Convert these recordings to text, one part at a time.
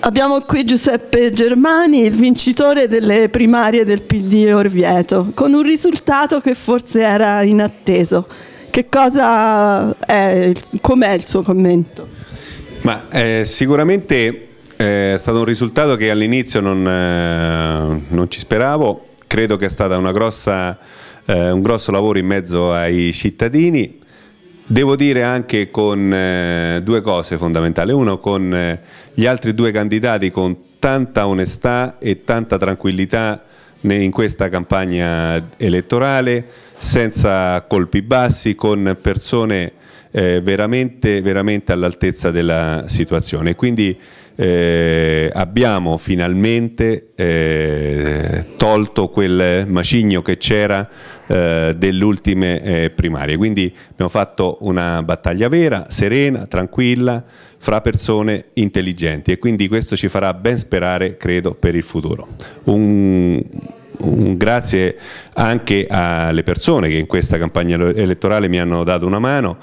Abbiamo qui Giuseppe Germani, il vincitore delle primarie del PD Orvieto, con un risultato che forse era inatteso. Che cosa è, com'è il suo commento? Ma, eh, sicuramente eh, è stato un risultato che all'inizio non, eh, non, ci speravo, credo che è stato eh, un grosso lavoro in mezzo ai cittadini, Devo dire anche con eh, due cose fondamentali. Uno, con eh, gli altri due candidati con tanta onestà e tanta tranquillità in questa campagna elettorale, senza colpi bassi, con persone eh, veramente, veramente all'altezza della situazione. Quindi eh, abbiamo finalmente eh, tolto quel macigno che c'era eh, delle ultime eh, primarie. Quindi abbiamo fatto una battaglia vera, serena, tranquilla, fra persone intelligenti e quindi questo ci farà ben sperare, credo, per il futuro. Un, un grazie anche alle persone che in questa campagna elettorale mi hanno dato una mano.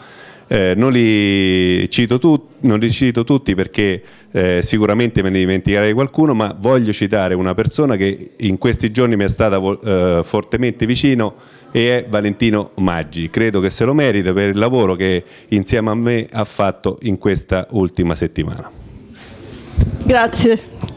Eh, non, li non, li cito tutti perché eh, sicuramente me ne dimenticherei qualcuno, ma voglio citare una persona che in questi giorni mi è stata eh, fortemente vicino e è Valentino Maggi. Credo che se lo merita per il lavoro che insieme a me ha fatto in questa ultima settimana. Grazie.